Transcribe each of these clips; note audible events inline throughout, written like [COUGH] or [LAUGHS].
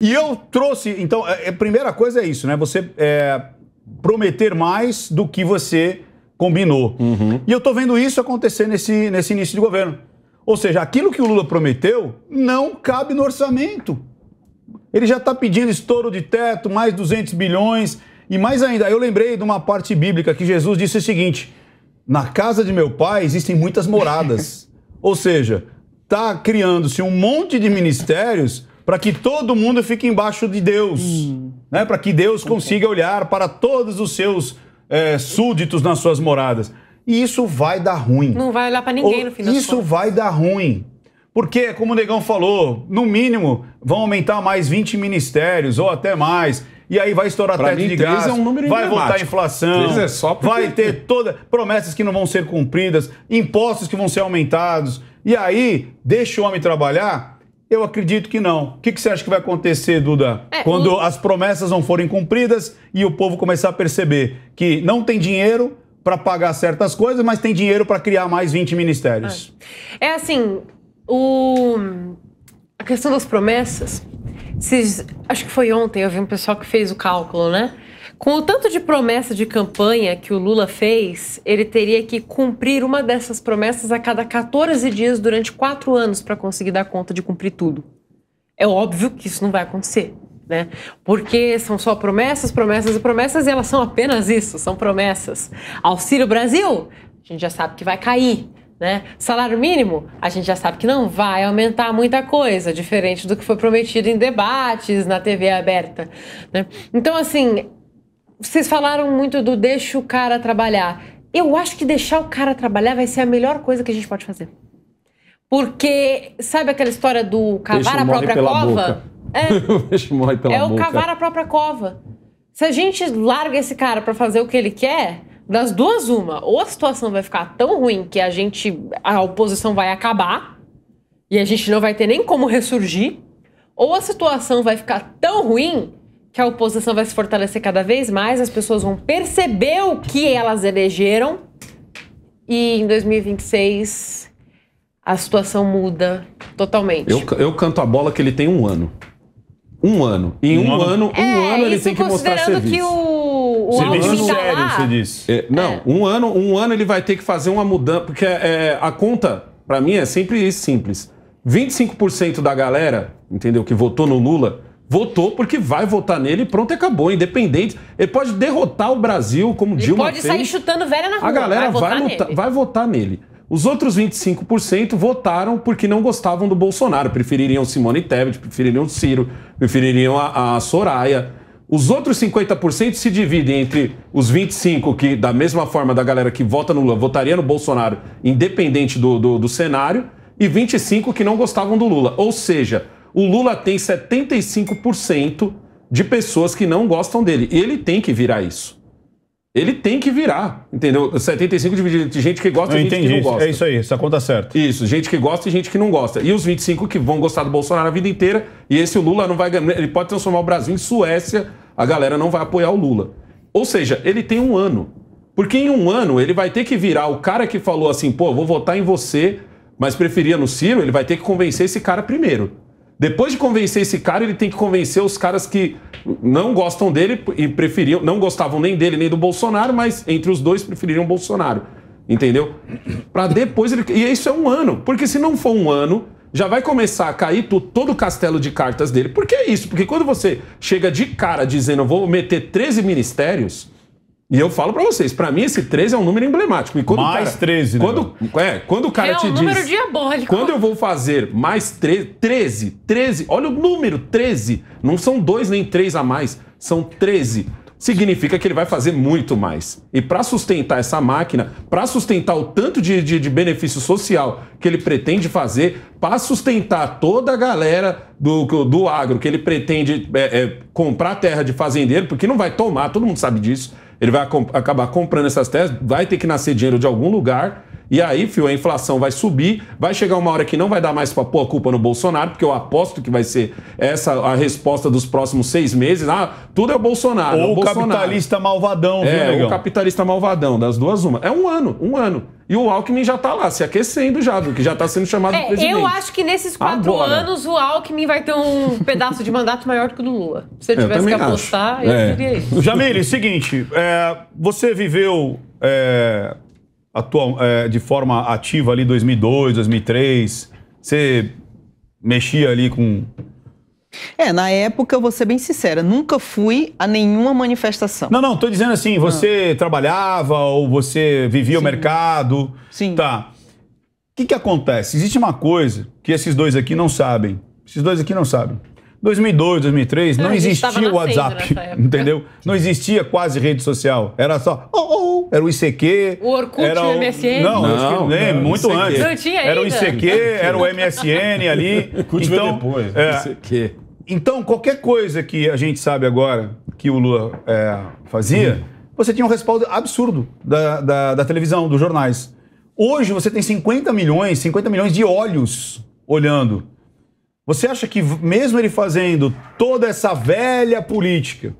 E eu trouxe, então, a é, é, primeira coisa é isso, né? Você é, prometer mais do que você combinou. Uhum. E eu estou vendo isso acontecer nesse, nesse início de governo. Ou seja, aquilo que o Lula prometeu não cabe no orçamento. Ele já está pedindo estouro de teto, mais 200 bilhões e mais ainda. Eu lembrei de uma parte bíblica que Jesus disse o seguinte: na casa de meu pai existem muitas moradas. [LAUGHS] Ou seja, está criando-se um monte de ministérios para que todo mundo fique embaixo de Deus, hum. né? para que Deus consiga olhar para todos os seus é, súditos nas suas moradas. E isso vai dar ruim. Não vai olhar para ninguém Ou, no final. Isso vai dar ruim. Porque, como o Negão falou, no mínimo vão aumentar mais 20 ministérios ou até mais. E aí vai estourar pra teto mim, de gás, é um vai voltar a inflação, é só porque... vai ter todas promessas que não vão ser cumpridas, impostos que vão ser aumentados. E aí, deixa o homem trabalhar, eu acredito que não. O que, que você acha que vai acontecer, Duda? É, Quando o... as promessas não forem cumpridas e o povo começar a perceber que não tem dinheiro para pagar certas coisas, mas tem dinheiro para criar mais 20 ministérios. É, é assim, o... a questão das promessas. Vocês... Acho que foi ontem, eu vi um pessoal que fez o cálculo, né? Com o tanto de promessa de campanha que o Lula fez, ele teria que cumprir uma dessas promessas a cada 14 dias durante quatro anos para conseguir dar conta de cumprir tudo. É óbvio que isso não vai acontecer. Né? Porque são só promessas, promessas e promessas, e elas são apenas isso, são promessas. Auxílio Brasil, a gente já sabe que vai cair. Né? Salário mínimo, a gente já sabe que não vai aumentar muita coisa, diferente do que foi prometido em debates na TV aberta. Né? Então, assim, vocês falaram muito do deixa o cara trabalhar. Eu acho que deixar o cara trabalhar vai ser a melhor coisa que a gente pode fazer. Porque, sabe aquela história do cavar a própria cova? Boca. É. [LAUGHS] morre pela é boca. o cavar a própria cova. Se a gente larga esse cara para fazer o que ele quer, das duas, uma, ou a situação vai ficar tão ruim que a gente. a oposição vai acabar e a gente não vai ter nem como ressurgir, ou a situação vai ficar tão ruim que a oposição vai se fortalecer cada vez mais, as pessoas vão perceber o que elas elegeram e em 2026 a situação muda totalmente. Eu, eu canto a bola que ele tem um ano. Um ano. Em um, um ano, ano é, um ano ele tem que mostrar serviço. que o, o serviço tá sério, lá, você disse. É, não, é. um ano, um ano ele vai ter que fazer uma mudança, porque é, a conta para mim é sempre simples. 25% da galera, entendeu, que votou no Lula, votou porque vai votar nele e pronto, acabou. Independente. Ele pode derrotar o Brasil, como ele Dilma pode fez. pode sair chutando velha na rua. A galera vai, vai, votar lutar, vai votar nele. Os outros 25% votaram porque não gostavam do Bolsonaro. Prefeririam Simone Tebet, prefeririam Ciro, prefeririam a, a Soraya. Os outros 50% se dividem entre os 25% que, da mesma forma da galera que vota no Lula, votaria no Bolsonaro, independente do, do, do cenário, e 25% que não gostavam do Lula. Ou seja, o Lula tem 75% de pessoas que não gostam dele. E ele tem que virar isso. Ele tem que virar, entendeu? 75 dividido entre gente que gosta e gente que não gosta. É isso aí, essa conta certa. Isso, gente que gosta e gente que não gosta. E os 25 que vão gostar do Bolsonaro a vida inteira, e esse o Lula não vai ganhar. Ele pode transformar o Brasil em Suécia, a galera não vai apoiar o Lula. Ou seja, ele tem um ano. Porque em um ano ele vai ter que virar o cara que falou assim, pô, vou votar em você, mas preferia no Ciro, ele vai ter que convencer esse cara primeiro. Depois de convencer esse cara, ele tem que convencer os caras que não gostam dele e preferiam, não gostavam nem dele nem do Bolsonaro, mas entre os dois preferiram o Bolsonaro. Entendeu? Para depois ele. E isso é um ano. Porque se não for um ano, já vai começar a cair todo o castelo de cartas dele. Por que isso? Porque quando você chega de cara dizendo, vou meter 13 ministérios, e eu falo para vocês, para mim esse 13 é um número emblemático. E quando mais o cara, 13, né? Quando, é, quando o cara é te um diz... É um número diabólico. Quando eu vou fazer mais 13, 13, 13, olha o número 13. Não são dois nem três a mais, são 13. Significa que ele vai fazer muito mais. E para sustentar essa máquina, para sustentar o tanto de, de, de benefício social que ele pretende fazer, para sustentar toda a galera do, do agro que ele pretende é, é, comprar terra de fazendeiro, porque não vai tomar, todo mundo sabe disso ele vai comp acabar comprando essas terras, vai ter que nascer dinheiro de algum lugar. E aí, fio, a inflação vai subir, vai chegar uma hora que não vai dar mais para pôr a culpa no Bolsonaro, porque eu aposto que vai ser essa a resposta dos próximos seis meses. Ah, tudo é o Bolsonaro. É Ou o Bolsonaro. capitalista malvadão, viu, É, negão? o capitalista malvadão, das duas uma. É um ano, um ano. E o Alckmin já está lá, se aquecendo já, porque já está sendo chamado é, de presidente. Eu acho que nesses quatro Agora. anos o Alckmin vai ter um [LAUGHS] pedaço de mandato maior que o do Lula. Se ele é, tivesse que apostar, acho. eu é. diria isso. Jamile, seguinte, é, você viveu é, é de forma ativa ali 2002, 2003, você mexia ali com é, na época, vou ser bem sincera, nunca fui a nenhuma manifestação. Não, não, tô dizendo assim, ah. você não. trabalhava ou você vivia Sim. o mercado. Sim. Tá. O que, que acontece? Existe uma coisa que esses dois aqui não sabem. Esses dois aqui não sabem. 2002, 2003, não existia o WhatsApp, [LAUGHS] entendeu? Não existia quase rede social. Era só, oh, oh, oh. era o ICQ. O Orkut, era o, MSN. Não, não, nem, não muito ICQ. antes. Não tinha ainda. Era o ICQ, era o MSN ali. Orkut [LAUGHS] então, depois, é, ICQ. Então, qualquer coisa que a gente sabe agora que o Lula é, fazia, você tinha um respaldo absurdo da, da, da, televisão, dos jornais. Hoje você tem 50 milhões, 50 milhões de olhos olhando. Você acha que, mesmo ele fazendo toda essa velha política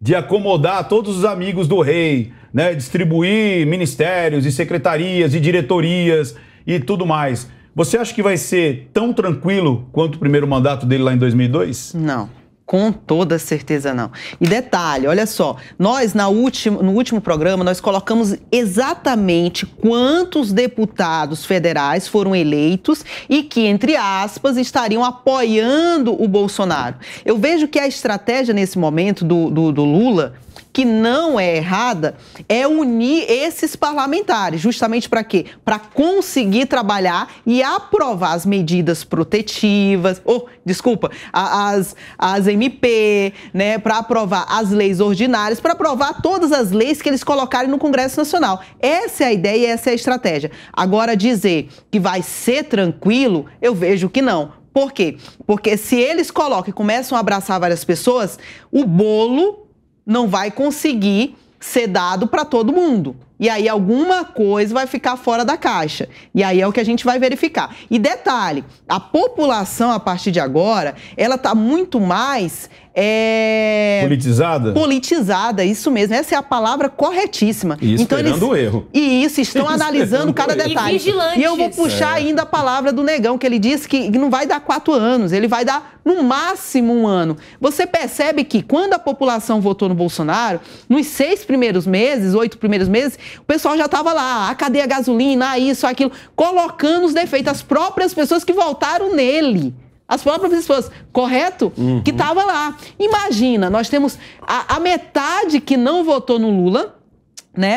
de acomodar todos os amigos do rei, né, distribuir ministérios e secretarias e diretorias e tudo mais, você acha que vai ser tão tranquilo quanto o primeiro mandato dele lá em 2002? Não. Com toda certeza não. E detalhe, olha só, nós na último, no último programa nós colocamos exatamente quantos deputados federais foram eleitos e que, entre aspas, estariam apoiando o Bolsonaro. Eu vejo que a estratégia nesse momento do, do, do Lula que não é errada é unir esses parlamentares, justamente para quê? Para conseguir trabalhar e aprovar as medidas protetivas, ou, oh, desculpa, as, as MP, né, para aprovar as leis ordinárias, para aprovar todas as leis que eles colocarem no Congresso Nacional. Essa é a ideia essa é a estratégia. Agora, dizer que vai ser tranquilo, eu vejo que não. Por quê? Porque se eles colocam e começam a abraçar várias pessoas, o bolo não vai conseguir ser dado para todo mundo. E aí alguma coisa vai ficar fora da caixa. E aí é o que a gente vai verificar. E detalhe, a população a partir de agora, ela tá muito mais é... Politizada? Politizada, isso mesmo. Essa é a palavra corretíssima. E então, eles... o erro. E isso, estão [LAUGHS] e analisando cada detalhe. E, e eu vou puxar é. ainda a palavra do Negão, que ele disse que não vai dar quatro anos, ele vai dar no máximo um ano. Você percebe que quando a população votou no Bolsonaro, nos seis primeiros meses, oito primeiros meses, o pessoal já estava lá, ah, a cadeia gasolina, ah, isso, aquilo, colocando os defeitos, as próprias pessoas que votaram nele. As próprias pessoas, correto? Uhum. Que estava lá. Imagina, nós temos a, a metade que não votou no Lula, né,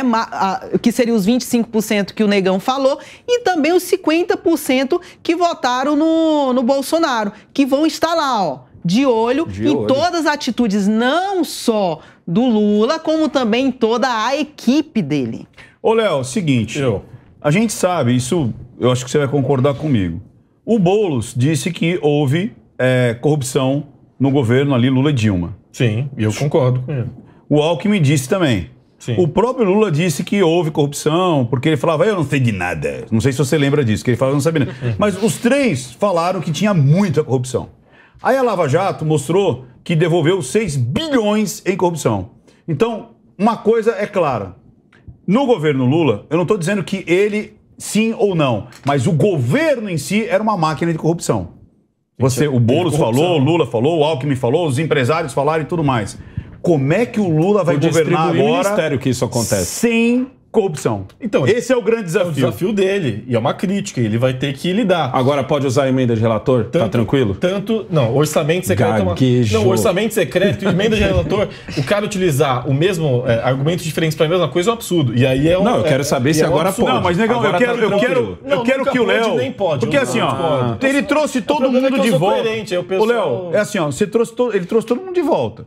que seria os 25% que o Negão falou, e também os 50% que votaram no, no Bolsonaro, que vão estar lá, ó, de olho de em olho. todas as atitudes, não só do Lula, como também toda a equipe dele. Ô, Léo, seguinte, eu. a gente sabe, isso eu acho que você vai concordar comigo. O Boulos disse que houve é, corrupção no governo ali Lula e Dilma. Sim, e eu concordo com ele. O Alckmin disse também. Sim. O próprio Lula disse que houve corrupção, porque ele falava, eu não sei de nada. Não sei se você lembra disso, que ele falava, eu não sabia nada. Uhum. Mas os três falaram que tinha muita corrupção. Aí a Lava Jato mostrou que devolveu 6 bilhões em corrupção. Então, uma coisa é clara. No governo Lula, eu não estou dizendo que ele sim ou não. Mas o governo em si era uma máquina de corrupção. Você, o é Boulos falou, o Lula falou, o Alckmin falou, os empresários falaram e tudo mais. Como é que o Lula vai governar agora ministério que isso acontece. sem corrupção. Então, esse é o grande desafio. É o desafio dele e é uma crítica, ele vai ter que lidar. Agora pode usar emenda de relator? Tá tanto, tá tranquilo? Tanto, não, orçamento secreto. É uma, não, orçamento secreto, emenda de relator, o cara utilizar o mesmo é, argumento diferente para a mesma coisa é um absurdo. E aí é um, Não, eu quero é, saber é, se é agora pode. Não, mas negão, agora tá eu quero, tá eu quero, não, eu quero que o Léo, nem pode, porque não, assim, ó, pode. ele trouxe todo é mundo de volta. Pessoal... O Léo, é assim, ó, você trouxe to... ele trouxe todo mundo de volta.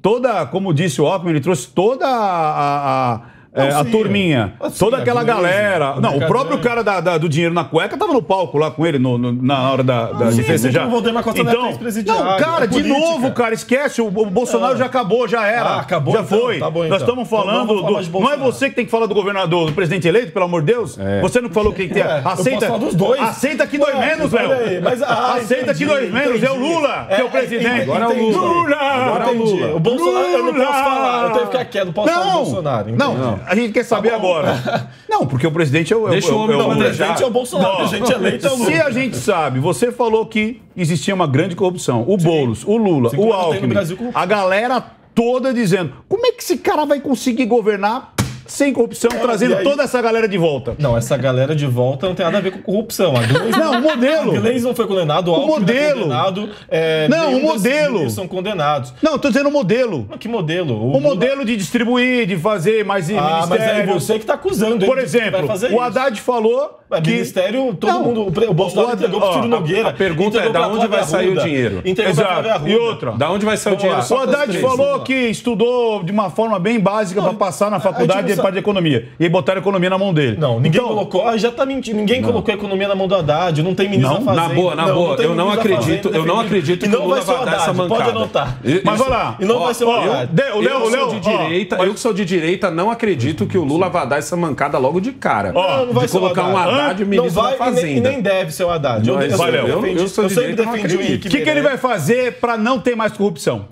Toda, como disse o Alckmin, ele trouxe toda a, a, a é, não, é, a turminha, assim, toda aquela galera. Não, o próprio cara da, da, do dinheiro na cueca tava no palco lá com ele no, no, na hora da, da, ah, de festejar. Não, então, não, cara, é de novo, cara, esquece. O, o Bolsonaro é. já acabou, já era. Ah, acabou, já então, foi. Tá bom, então. Nós estamos então, falando. Então, do, do, não é você que tem que falar do governador, do presidente eleito, pelo amor de Deus. É. Você não falou quem tem. É, aceita. dos dois. Aceita que dói menos, velho. Ah, aceita que dói menos. É o Lula que é o presidente. Agora é o Lula. Agora é o Lula. O Bolsonaro, eu não posso falar. Eu tenho que ficar quieto, não posso falar do Bolsonaro. Não, a gente quer tá saber tá agora. [LAUGHS] Não, porque o presidente é o. Deixa é o homem é, o, o presidente é o Bolsonaro. Não, a gente é eleito é o Lula. Se a gente sabe, você falou que existia uma grande corrupção. O Sim. Boulos, o Lula, Sim, o Alckmin. a galera toda dizendo: como é que esse cara vai conseguir governar sem corrupção, é, trazendo toda essa galera de volta. Não, essa galera de volta não tem nada a ver com corrupção. A Gleison, não, o modelo. A foi condenado, o, é modelo. condenado. É, não, o assim modelo. são condenados. Não, estou dizendo o modelo. Mas que modelo? O, o modelo de distribuir, de fazer mais ah, mas é você que está acusando. Por exemplo, o Haddad isso. falou mas é, que... Ministério, todo não, mundo... O Bolsonaro o Haddad, pro Ciro Nogueira. A pergunta é, da onde vai sair o dinheiro? Exato. E outra. Da onde vai sair o dinheiro? O Haddad falou que estudou de uma forma bem básica para passar na faculdade parte da economia. E aí botaram a economia na mão dele. Não, ninguém então, colocou. Ah, já tá mentindo. Ninguém não. colocou a economia na mão do Haddad. Não tem ministro não, da Na boa, na não, boa. Não eu não acredito. eu não acredito que não o Lula vai, vai dar essa mancada. Pode anotar. Isso. Mas vai lá. E não ó, vai ser o Haddad. Eu, Léo, de ó, direita, eu que sou de direita, não acredito que o Lula vá dar essa mancada logo de cara. não vai de colocar um Haddad ministro da Fazenda. E nem deve ser o Haddad. Eu sempre defendi o que ele vai fazer para não ter mais corrupção?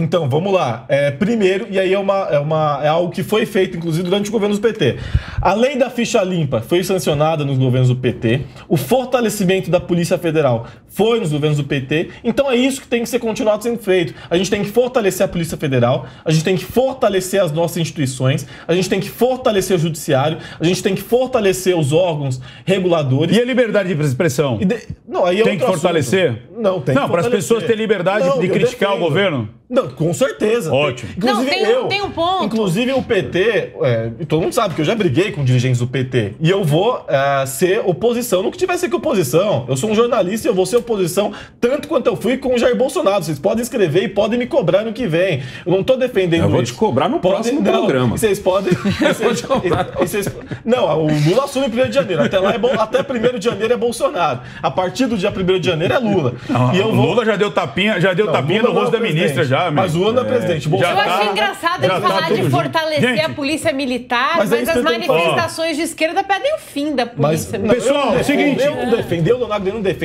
Então, vamos lá. É, primeiro, e aí é, uma, é, uma, é algo que foi feito, inclusive, durante o governo do PT. A lei da ficha limpa foi sancionada nos governos do PT. O fortalecimento da Polícia Federal foi nos governos do PT. Então, é isso que tem que ser continuado sendo feito. A gente tem que fortalecer a Polícia Federal, a gente tem que fortalecer as nossas instituições, a gente tem que fortalecer o Judiciário, a gente tem que fortalecer os órgãos reguladores. E a liberdade de expressão? De... Não, aí é tem que fortalecer? Assunto. Não, tem Não, para as pessoas terem liberdade não, de criticar o governo? Não, com certeza. Ótimo. Tem, inclusive, não, tem, eu, tem um ponto. Inclusive o PT, é, todo mundo sabe que eu já briguei com dirigentes do PT. E eu vou é, ser oposição nunca que ser que oposição. Eu sou um jornalista e eu vou ser oposição tanto quanto eu fui com o Jair Bolsonaro. Vocês podem escrever e podem me cobrar no que vem. Eu não estou defendendo Eu vou isso. te cobrar no podem, próximo não, programa. vocês podem... [LAUGHS] vocês, cobrar. não, o Lula assume 1 de janeiro. Até, lá é, até 1 de janeiro é Bolsonaro. A partir do dia 1 de janeiro é Lula e eu vou... Lula já deu tapinha, já deu não, tapinha Lula no rosto é da ministra já, Mas Mas Lula é, é presidente. Já Eu tá, achei engraçado ele tá falar tá de fortalecer gente, a polícia militar, mas, mas é as manifestações de esquerda pedem o fim da polícia militar. Pessoal, é o seguinte, eu não defendo, Leonardo, eu não defendo